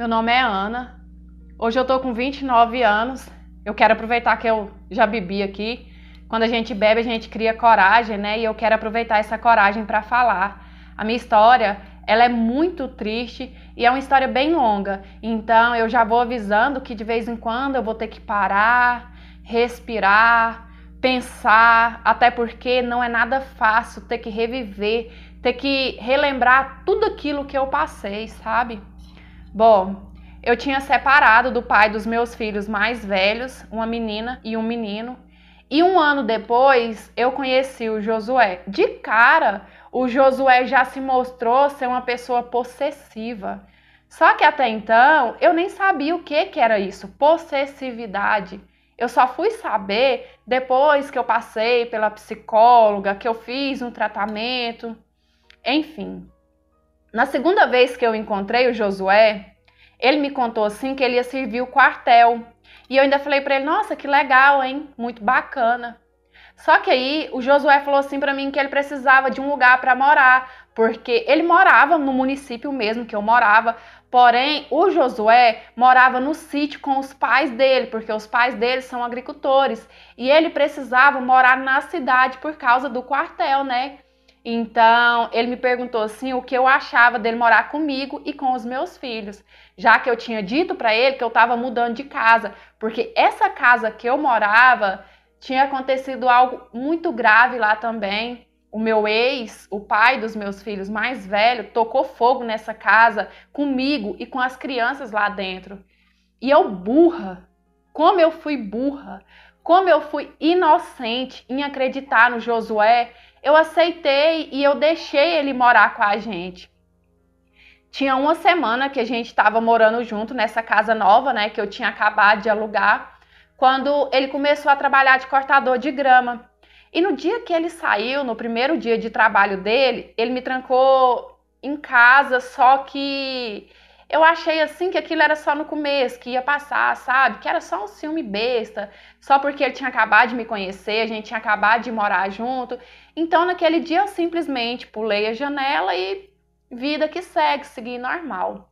Meu nome é Ana. Hoje eu tô com 29 anos. Eu quero aproveitar que eu já bebi aqui. Quando a gente bebe, a gente cria coragem, né? E eu quero aproveitar essa coragem para falar. A minha história, ela é muito triste e é uma história bem longa. Então, eu já vou avisando que de vez em quando eu vou ter que parar, respirar, pensar, até porque não é nada fácil ter que reviver, ter que relembrar tudo aquilo que eu passei, sabe? Bom, eu tinha separado do pai dos meus filhos mais velhos, uma menina e um menino, e um ano depois eu conheci o Josué. De cara, o Josué já se mostrou ser uma pessoa possessiva. Só que até então eu nem sabia o que, que era isso, possessividade. Eu só fui saber depois que eu passei pela psicóloga, que eu fiz um tratamento, enfim. Na segunda vez que eu encontrei o Josué, ele me contou assim que ele ia servir o quartel. E eu ainda falei para ele: "Nossa, que legal, hein? Muito bacana". Só que aí o Josué falou assim para mim que ele precisava de um lugar para morar, porque ele morava no município mesmo que eu morava, porém o Josué morava no sítio com os pais dele, porque os pais dele são agricultores, e ele precisava morar na cidade por causa do quartel, né? Então, ele me perguntou assim o que eu achava dele morar comigo e com os meus filhos, já que eu tinha dito para ele que eu estava mudando de casa, porque essa casa que eu morava tinha acontecido algo muito grave lá também. O meu ex, o pai dos meus filhos mais velho, tocou fogo nessa casa comigo e com as crianças lá dentro. E eu burra, como eu fui burra, como eu fui inocente em acreditar no Josué eu aceitei e eu deixei ele morar com a gente. Tinha uma semana que a gente estava morando junto nessa casa nova, né, que eu tinha acabado de alugar, quando ele começou a trabalhar de cortador de grama. E no dia que ele saiu, no primeiro dia de trabalho dele, ele me trancou em casa, só que eu achei assim que aquilo era só no começo, que ia passar, sabe? Que era só um filme besta, só porque ele tinha acabado de me conhecer, a gente tinha acabado de morar junto. Então naquele dia eu simplesmente pulei a janela e vida que segue, segui normal.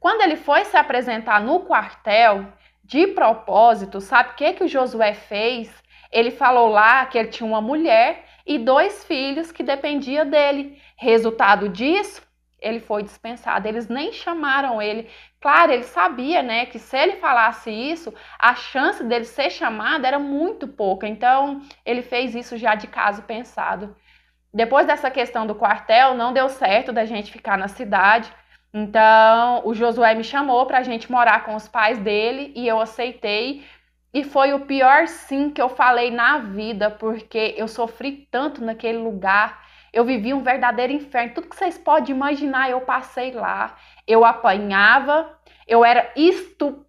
Quando ele foi se apresentar no quartel, de propósito, sabe o que, que o Josué fez? Ele falou lá que ele tinha uma mulher e dois filhos que dependia dele. Resultado disso, ele foi dispensado. Eles nem chamaram ele. Claro, ele sabia, né, que se ele falasse isso, a chance dele ser chamado era muito pouca. Então, ele fez isso já de caso pensado. Depois dessa questão do quartel, não deu certo da gente ficar na cidade. Então, o Josué me chamou para a gente morar com os pais dele e eu aceitei. E foi o pior sim que eu falei na vida, porque eu sofri tanto naquele lugar eu vivi um verdadeiro inferno. Tudo que vocês podem imaginar, eu passei lá. Eu apanhava, eu era isto.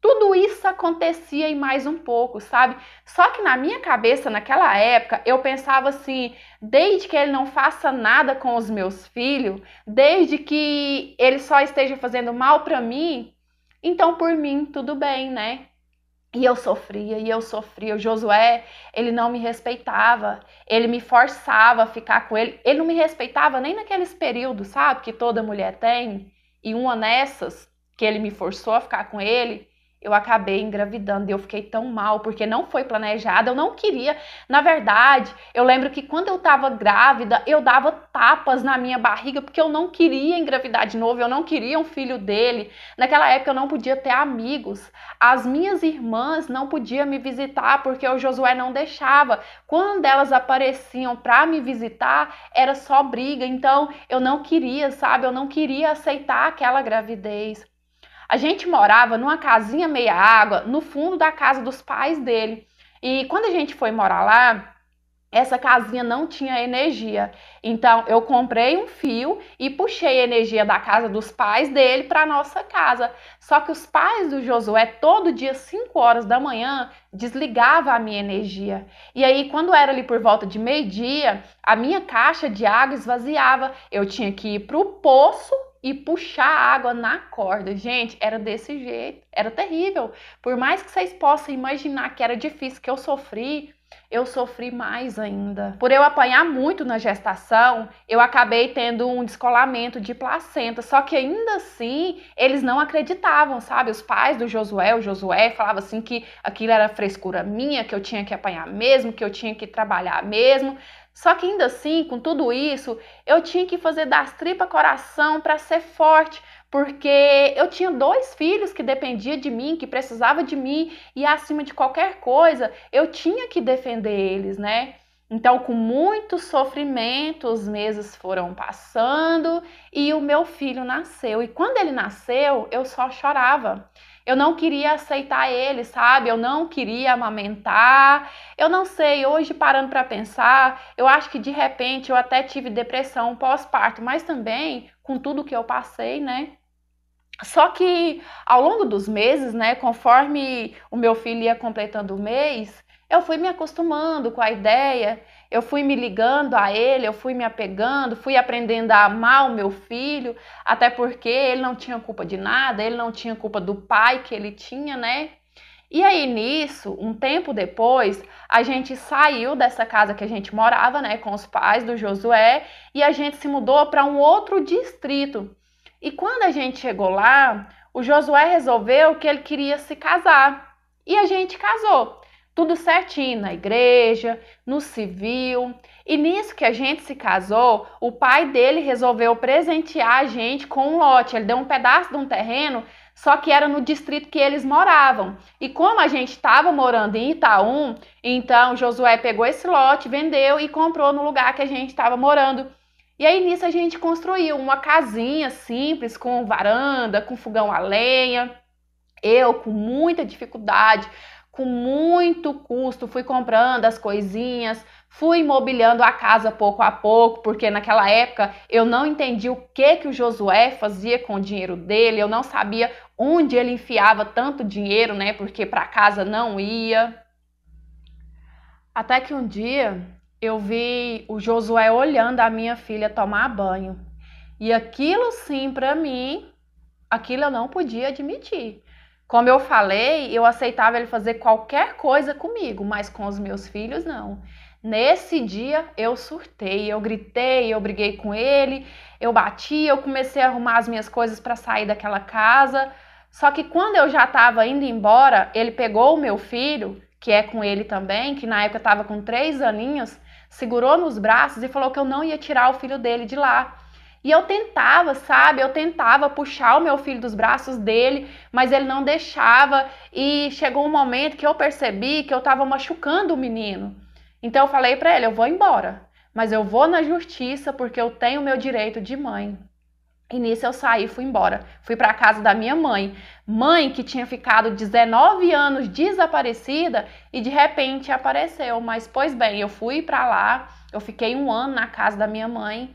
Tudo isso acontecia e mais um pouco, sabe? Só que na minha cabeça, naquela época, eu pensava assim: desde que ele não faça nada com os meus filhos, desde que ele só esteja fazendo mal para mim, então por mim tudo bem, né? E eu sofria, e eu sofria. O Josué, ele não me respeitava, ele me forçava a ficar com ele. Ele não me respeitava nem naqueles períodos, sabe, que toda mulher tem. E uma nessas, que ele me forçou a ficar com ele, eu acabei engravidando e eu fiquei tão mal porque não foi planejada, eu não queria. Na verdade, eu lembro que quando eu tava grávida, eu dava tapas na minha barriga porque eu não queria engravidar de novo, eu não queria um filho dele. Naquela época eu não podia ter amigos. As minhas irmãs não podiam me visitar porque o Josué não deixava. Quando elas apareciam para me visitar, era só briga. Então, eu não queria, sabe? Eu não queria aceitar aquela gravidez. A gente morava numa casinha meia água no fundo da casa dos pais dele. E quando a gente foi morar lá, essa casinha não tinha energia. Então eu comprei um fio e puxei a energia da casa dos pais dele para nossa casa. Só que os pais do Josué todo dia 5 horas da manhã desligava a minha energia. E aí quando era ali por volta de meio-dia, a minha caixa de água esvaziava. Eu tinha que ir pro poço e puxar água na corda. Gente, era desse jeito, era terrível. Por mais que vocês possam imaginar que era difícil que eu sofri, eu sofri mais ainda. Por eu apanhar muito na gestação, eu acabei tendo um descolamento de placenta. Só que ainda assim, eles não acreditavam, sabe? Os pais do Josué, o Josué, falava assim que aquilo era frescura minha, que eu tinha que apanhar mesmo, que eu tinha que trabalhar mesmo. Só que ainda assim, com tudo isso, eu tinha que fazer das tripas coração para ser forte porque eu tinha dois filhos que dependia de mim, que precisava de mim e acima de qualquer coisa, eu tinha que defender eles, né? Então, com muito sofrimento, os meses foram passando e o meu filho nasceu. E quando ele nasceu, eu só chorava. Eu não queria aceitar ele, sabe? Eu não queria amamentar. Eu não sei, hoje parando para pensar, eu acho que de repente eu até tive depressão pós-parto, mas também com tudo que eu passei, né? Só que ao longo dos meses, né, conforme o meu filho ia completando o mês, eu fui me acostumando com a ideia, eu fui me ligando a ele, eu fui me apegando, fui aprendendo a amar o meu filho, até porque ele não tinha culpa de nada, ele não tinha culpa do pai que ele tinha, né? E aí nisso, um tempo depois, a gente saiu dessa casa que a gente morava, né, com os pais do Josué, e a gente se mudou para um outro distrito. E quando a gente chegou lá, o Josué resolveu que ele queria se casar. E a gente casou. Tudo certinho na igreja, no civil. E nisso que a gente se casou, o pai dele resolveu presentear a gente com um lote. Ele deu um pedaço de um terreno, só que era no distrito que eles moravam. E como a gente estava morando em Itaúm, então Josué pegou esse lote, vendeu e comprou no lugar que a gente estava morando. E aí nisso a gente construiu uma casinha simples, com varanda, com fogão a lenha. Eu, com muita dificuldade, com muito custo, fui comprando as coisinhas, fui imobiliando a casa pouco a pouco, porque naquela época eu não entendi o que que o Josué fazia com o dinheiro dele, eu não sabia onde ele enfiava tanto dinheiro, né? Porque para casa não ia. Até que um dia eu vi o Josué olhando a minha filha tomar banho. E aquilo sim, para mim, aquilo eu não podia admitir. Como eu falei, eu aceitava ele fazer qualquer coisa comigo, mas com os meus filhos não. Nesse dia eu surtei, eu gritei, eu briguei com ele, eu bati, eu comecei a arrumar as minhas coisas para sair daquela casa. Só que quando eu já estava indo embora, ele pegou o meu filho, que é com ele também, que na época estava com três aninhos, segurou nos braços e falou que eu não ia tirar o filho dele de lá. E eu tentava, sabe? Eu tentava puxar o meu filho dos braços dele, mas ele não deixava. E chegou um momento que eu percebi que eu estava machucando o menino. Então eu falei para ele: eu vou embora, mas eu vou na justiça porque eu tenho meu direito de mãe. E nisso eu saí, fui embora, fui para a casa da minha mãe. Mãe que tinha ficado 19 anos desaparecida e de repente apareceu. Mas, pois bem, eu fui para lá, eu fiquei um ano na casa da minha mãe.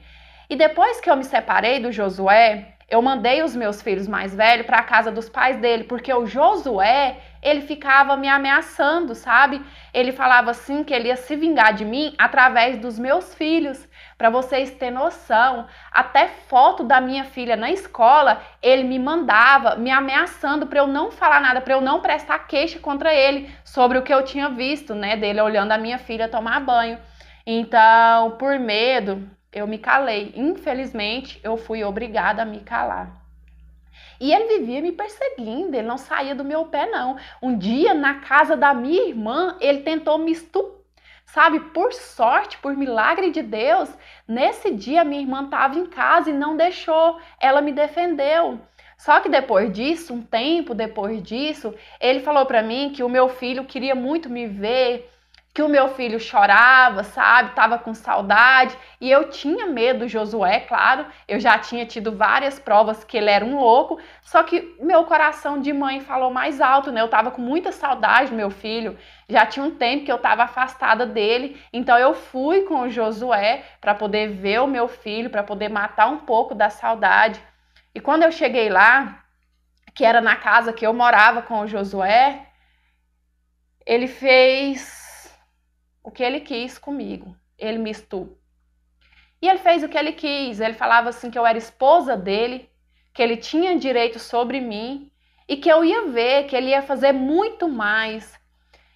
E depois que eu me separei do Josué, eu mandei os meus filhos mais velhos para a casa dos pais dele, porque o Josué, ele ficava me ameaçando, sabe? Ele falava assim que ele ia se vingar de mim através dos meus filhos. Para vocês terem noção, até foto da minha filha na escola, ele me mandava, me ameaçando para eu não falar nada, para eu não prestar queixa contra ele sobre o que eu tinha visto, né, dele olhando a minha filha tomar banho. Então, por medo, eu me calei. Infelizmente, eu fui obrigada a me calar. E ele vivia me perseguindo, ele não saía do meu pé, não. Um dia, na casa da minha irmã, ele tentou me estuprar Sabe, por sorte, por milagre de Deus, nesse dia minha irmã estava em casa e não deixou, ela me defendeu. Só que depois disso, um tempo depois disso, ele falou para mim que o meu filho queria muito me ver, que o meu filho chorava, sabe? Tava com saudade e eu tinha medo do Josué, claro. Eu já tinha tido várias provas que ele era um louco, só que meu coração de mãe falou mais alto, né? Eu tava com muita saudade do meu filho. Já tinha um tempo que eu tava afastada dele, então eu fui com o Josué para poder ver o meu filho, para poder matar um pouco da saudade. E quando eu cheguei lá, que era na casa que eu morava com o Josué, ele fez o que ele quis comigo. Ele me estou. E ele fez o que ele quis. Ele falava assim que eu era esposa dele, que ele tinha direito sobre mim e que eu ia ver que ele ia fazer muito mais.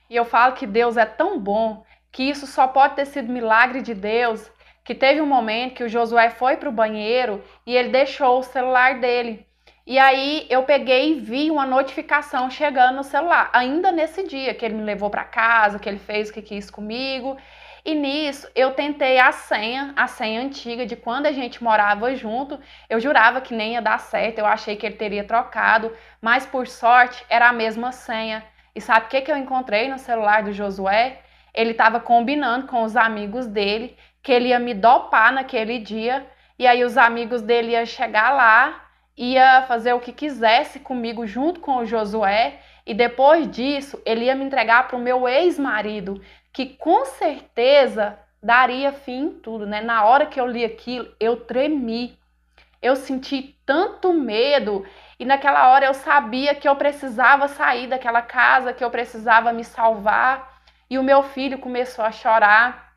E eu falo que Deus é tão bom que isso só pode ter sido milagre de Deus, que teve um momento que o Josué foi para o banheiro e ele deixou o celular dele. E aí eu peguei e vi uma notificação chegando no celular, ainda nesse dia que ele me levou para casa, que ele fez o que quis comigo. E nisso eu tentei a senha, a senha antiga de quando a gente morava junto. Eu jurava que nem ia dar certo, eu achei que ele teria trocado, mas por sorte era a mesma senha. E sabe o que, que eu encontrei no celular do Josué? Ele estava combinando com os amigos dele que ele ia me dopar naquele dia. E aí os amigos dele iam chegar lá ia fazer o que quisesse comigo junto com o Josué e depois disso ele ia me entregar para o meu ex-marido, que com certeza daria fim em tudo, né? Na hora que eu li aquilo, eu tremi. Eu senti tanto medo e naquela hora eu sabia que eu precisava sair daquela casa, que eu precisava me salvar. E o meu filho começou a chorar.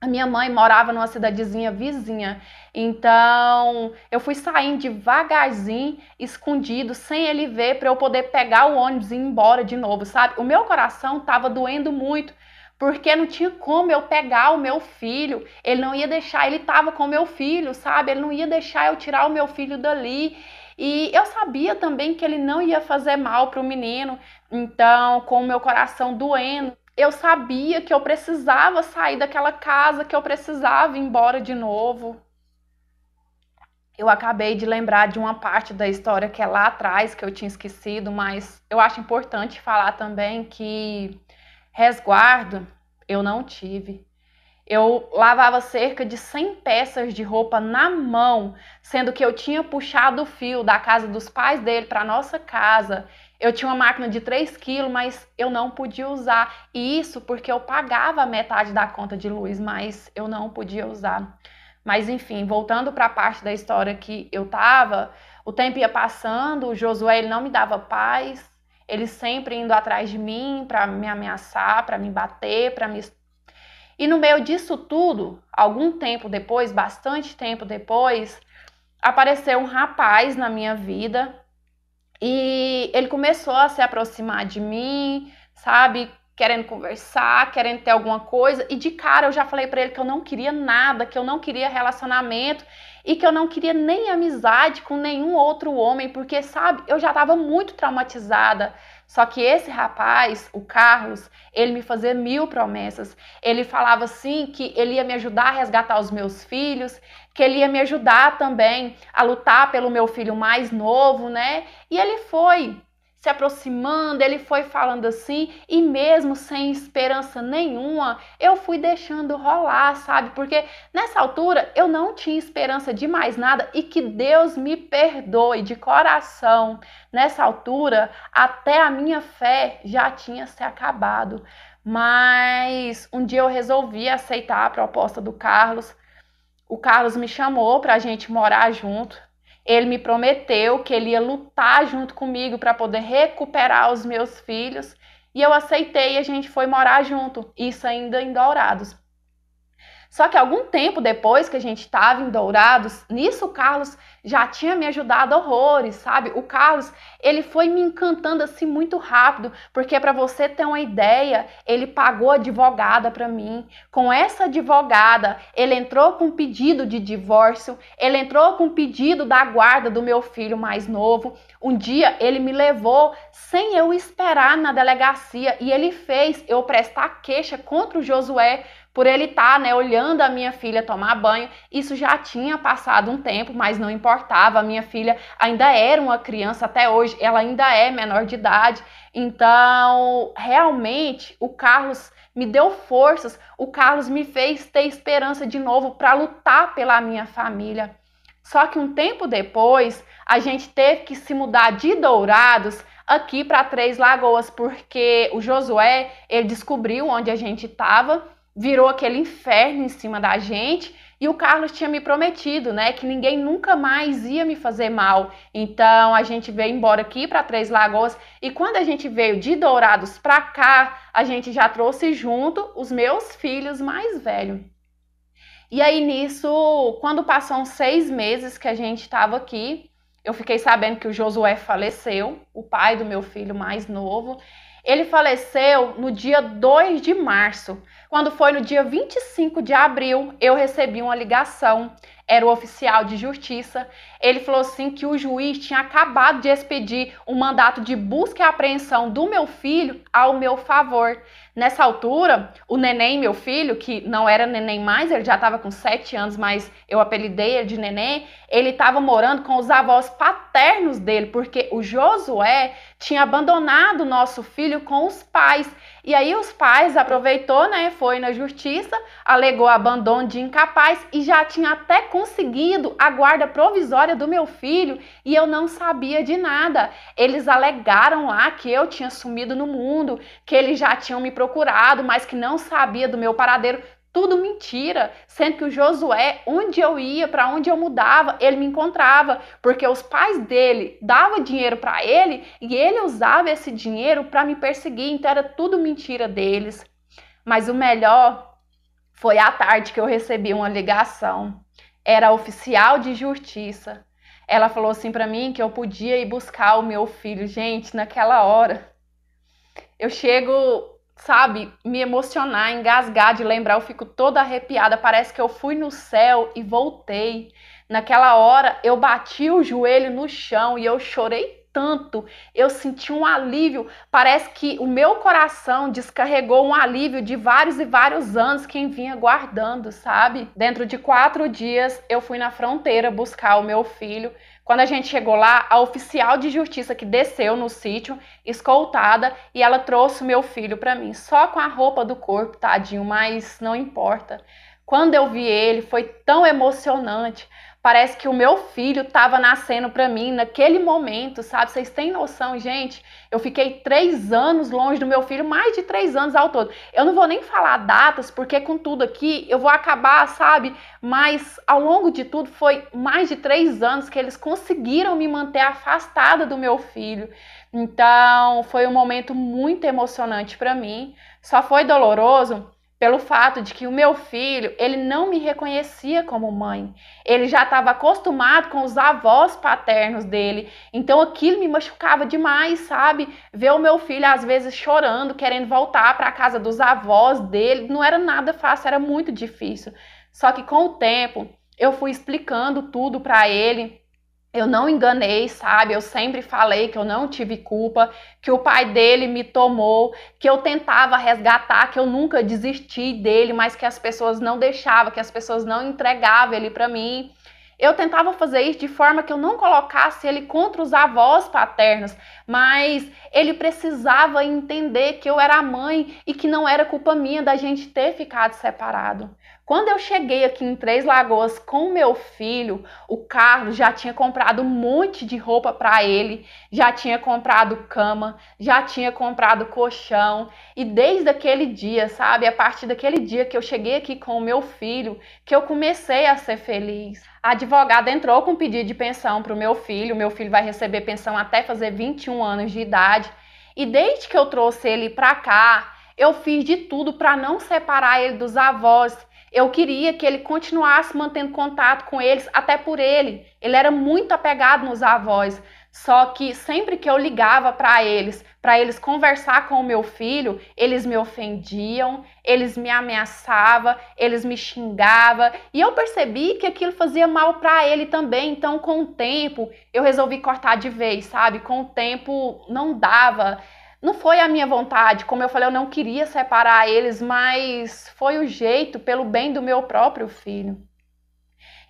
A minha mãe morava numa cidadezinha vizinha, então eu fui saindo devagarzinho, escondido, sem ele ver, para eu poder pegar o ônibus e ir embora de novo, sabe? O meu coração tava doendo muito, porque não tinha como eu pegar o meu filho, ele não ia deixar, ele tava com o meu filho, sabe? Ele não ia deixar eu tirar o meu filho dali. E eu sabia também que ele não ia fazer mal para o menino, então, com o meu coração doendo, eu sabia que eu precisava sair daquela casa, que eu precisava ir embora de novo. Eu acabei de lembrar de uma parte da história que é lá atrás que eu tinha esquecido, mas eu acho importante falar também que resguardo eu não tive. Eu lavava cerca de 100 peças de roupa na mão, sendo que eu tinha puxado o fio da casa dos pais dele para nossa casa eu tinha uma máquina de 3 quilos, mas eu não podia usar. E isso porque eu pagava metade da conta de luz, mas eu não podia usar. Mas enfim, voltando para a parte da história que eu tava, o tempo ia passando, o Josué ele não me dava paz, ele sempre indo atrás de mim para me ameaçar, para me bater, para me E no meio disso tudo, algum tempo depois, bastante tempo depois, apareceu um rapaz na minha vida e ele começou a se aproximar de mim, sabe? Querendo conversar, querendo ter alguma coisa. E de cara eu já falei para ele que eu não queria nada, que eu não queria relacionamento e que eu não queria nem amizade com nenhum outro homem, porque, sabe, eu já tava muito traumatizada só que esse rapaz, o Carlos, ele me fazia mil promessas. Ele falava assim que ele ia me ajudar a resgatar os meus filhos, que ele ia me ajudar também a lutar pelo meu filho mais novo, né? E ele foi se aproximando, ele foi falando assim, e mesmo sem esperança nenhuma, eu fui deixando rolar, sabe? Porque nessa altura eu não tinha esperança de mais nada e que Deus me perdoe de coração. Nessa altura, até a minha fé já tinha se acabado. Mas um dia eu resolvi aceitar a proposta do Carlos. O Carlos me chamou para a gente morar junto ele me prometeu que ele ia lutar junto comigo para poder recuperar os meus filhos. E eu aceitei e a gente foi morar junto, isso ainda em Dourados. Só que algum tempo depois que a gente estava em Dourados, nisso o Carlos já tinha me ajudado horrores, sabe? O Carlos, ele foi me encantando assim muito rápido, porque para você ter uma ideia, ele pagou advogada para mim. Com essa advogada, ele entrou com um pedido de divórcio, ele entrou com um pedido da guarda do meu filho mais novo. Um dia ele me levou sem eu esperar na delegacia e ele fez eu prestar queixa contra o Josué por ele estar, tá, né, olhando a minha filha tomar banho. Isso já tinha passado um tempo, mas não importava. A minha filha ainda era uma criança até hoje, ela ainda é menor de idade. Então, realmente, o Carlos me deu forças, o Carlos me fez ter esperança de novo para lutar pela minha família. Só que um tempo depois, a gente teve que se mudar de Dourados aqui para Três Lagoas, porque o Josué, ele descobriu onde a gente estava virou aquele inferno em cima da gente. E o Carlos tinha me prometido, né, que ninguém nunca mais ia me fazer mal. Então a gente veio embora aqui para Três Lagoas e quando a gente veio de Dourados para cá, a gente já trouxe junto os meus filhos mais velhos. E aí nisso, quando passou uns seis meses que a gente estava aqui, eu fiquei sabendo que o Josué faleceu, o pai do meu filho mais novo. Ele faleceu no dia 2 de março. Quando foi no dia 25 de abril, eu recebi uma ligação era o oficial de justiça. Ele falou assim que o juiz tinha acabado de expedir um mandato de busca e apreensão do meu filho ao meu favor. Nessa altura, o neném, meu filho, que não era neném mais, ele já estava com 7 anos, mas eu apelidei ele de neném, ele estava morando com os avós paternos dele, porque o Josué tinha abandonado o nosso filho com os pais. E aí os pais aproveitou, né, foi na justiça, alegou abandono de incapaz e já tinha até conseguido a guarda provisória do meu filho e eu não sabia de nada. Eles alegaram lá que eu tinha sumido no mundo, que eles já tinham me procurado, mas que não sabia do meu paradeiro. Tudo mentira, sendo que o Josué, onde eu ia, para onde eu mudava, ele me encontrava, porque os pais dele davam dinheiro para ele e ele usava esse dinheiro para me perseguir, então era tudo mentira deles. Mas o melhor foi à tarde que eu recebi uma ligação era oficial de justiça. Ela falou assim para mim que eu podia ir buscar o meu filho. Gente, naquela hora, eu chego, sabe, me emocionar, engasgar de lembrar, eu fico toda arrepiada. Parece que eu fui no céu e voltei. Naquela hora, eu bati o joelho no chão e eu chorei tanto, eu senti um alívio. Parece que o meu coração descarregou um alívio de vários e vários anos que vinha guardando, sabe? Dentro de quatro dias, eu fui na fronteira buscar o meu filho. Quando a gente chegou lá, a oficial de justiça que desceu no sítio, escoltada, e ela trouxe o meu filho para mim, só com a roupa do corpo, tadinho, mas não importa. Quando eu vi ele, foi tão emocionante. Parece que o meu filho estava nascendo para mim naquele momento, sabe? Vocês têm noção, gente? Eu fiquei três anos longe do meu filho, mais de três anos ao todo. Eu não vou nem falar datas, porque com tudo aqui eu vou acabar, sabe? Mas ao longo de tudo foi mais de três anos que eles conseguiram me manter afastada do meu filho. Então foi um momento muito emocionante para mim. Só foi doloroso pelo fato de que o meu filho, ele não me reconhecia como mãe. Ele já estava acostumado com os avós paternos dele. Então aquilo me machucava demais, sabe? Ver o meu filho às vezes chorando, querendo voltar para a casa dos avós dele, não era nada fácil, era muito difícil. Só que com o tempo, eu fui explicando tudo para ele eu não enganei, sabe? Eu sempre falei que eu não tive culpa, que o pai dele me tomou, que eu tentava resgatar, que eu nunca desisti dele, mas que as pessoas não deixavam, que as pessoas não entregavam ele para mim. Eu tentava fazer isso de forma que eu não colocasse ele contra os avós paternos, mas ele precisava entender que eu era mãe e que não era culpa minha da gente ter ficado separado. Quando eu cheguei aqui em Três Lagoas com meu filho, o Carlos já tinha comprado um monte de roupa para ele, já tinha comprado cama, já tinha comprado colchão. E desde aquele dia, sabe, a partir daquele dia que eu cheguei aqui com o meu filho, que eu comecei a ser feliz. A advogada entrou com um pedido de pensão para o meu filho. Meu filho vai receber pensão até fazer 21 anos de idade. E desde que eu trouxe ele para cá, eu fiz de tudo para não separar ele dos avós eu queria que ele continuasse mantendo contato com eles, até por ele. Ele era muito apegado nos avós. Só que sempre que eu ligava para eles, para eles conversar com o meu filho, eles me ofendiam, eles me ameaçavam, eles me xingavam, e eu percebi que aquilo fazia mal para ele também. Então, com o tempo, eu resolvi cortar de vez, sabe? Com o tempo não dava. Não foi a minha vontade, como eu falei, eu não queria separar eles, mas foi o jeito pelo bem do meu próprio filho.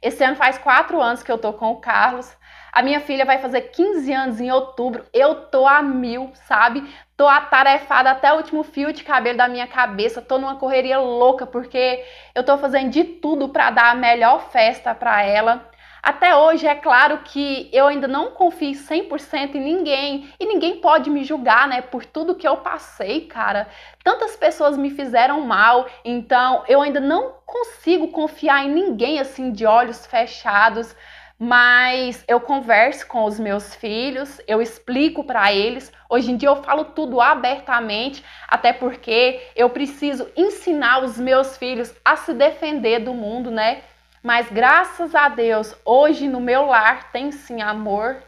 Esse ano faz quatro anos que eu tô com o Carlos. A minha filha vai fazer 15 anos em outubro. Eu tô a mil, sabe? Tô atarefada até o último fio de cabelo da minha cabeça. Tô numa correria louca porque eu tô fazendo de tudo para dar a melhor festa para ela. Até hoje é claro que eu ainda não confio 100% em ninguém e ninguém pode me julgar, né, por tudo que eu passei, cara. Tantas pessoas me fizeram mal, então eu ainda não consigo confiar em ninguém assim de olhos fechados, mas eu converso com os meus filhos, eu explico para eles. Hoje em dia eu falo tudo abertamente, até porque eu preciso ensinar os meus filhos a se defender do mundo, né? Mas graças a Deus, hoje no meu lar tem sim amor,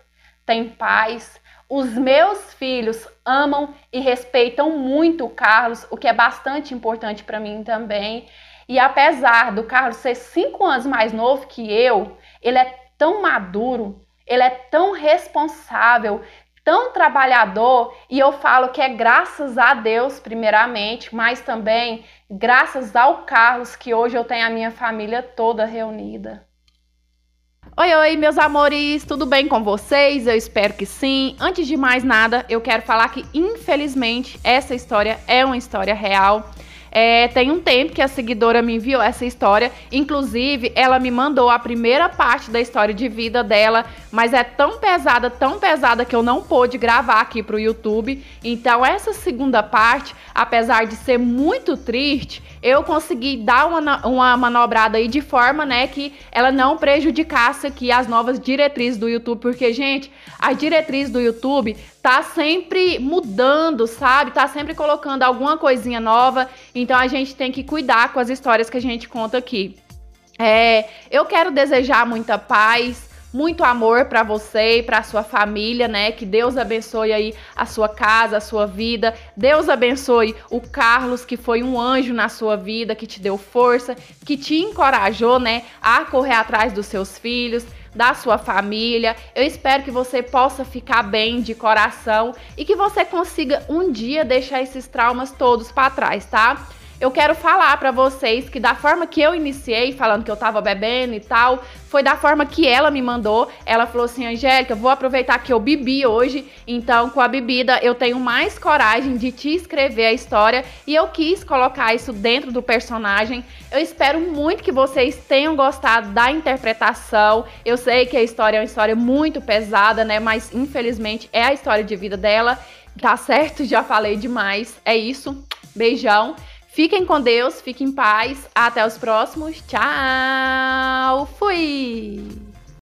tem paz. Os meus filhos amam e respeitam muito o Carlos, o que é bastante importante para mim também. E apesar do Carlos ser cinco anos mais novo que eu, ele é tão maduro, ele é tão responsável tão trabalhador e eu falo que é graças a Deus, primeiramente, mas também graças ao Carlos que hoje eu tenho a minha família toda reunida. Oi, oi, meus amores, tudo bem com vocês? Eu espero que sim. Antes de mais nada, eu quero falar que infelizmente essa história é uma história real. É, tem um tempo que a seguidora me enviou essa história. Inclusive, ela me mandou a primeira parte da história de vida dela, mas é tão pesada, tão pesada que eu não pude gravar aqui para o YouTube. Então, essa segunda parte, apesar de ser muito triste, eu consegui dar uma, uma manobrada aí de forma, né, que ela não prejudicasse aqui as novas diretrizes do YouTube, porque, gente, as diretrizes do YouTube tá sempre mudando, sabe? Tá sempre colocando alguma coisinha nova, então a gente tem que cuidar com as histórias que a gente conta aqui. É, eu quero desejar muita paz, muito amor para você e para sua família, né? Que Deus abençoe aí a sua casa, a sua vida. Deus abençoe o Carlos, que foi um anjo na sua vida, que te deu força, que te encorajou, né, a correr atrás dos seus filhos, da sua família. Eu espero que você possa ficar bem de coração e que você consiga um dia deixar esses traumas todos para trás, tá? eu quero falar para vocês que da forma que eu iniciei, falando que eu tava bebendo e tal, foi da forma que ela me mandou. Ela falou assim: Angélica, vou aproveitar que eu bebi hoje, então com a bebida eu tenho mais coragem de te escrever a história e eu quis colocar isso dentro do personagem. Eu espero muito que vocês tenham gostado da interpretação. Eu sei que a história é uma história muito pesada, né? Mas infelizmente é a história de vida dela. Tá certo? Já falei demais. É isso. Beijão. Fiquem com Deus, fiquem em paz. Até os próximos. Tchau. Fui.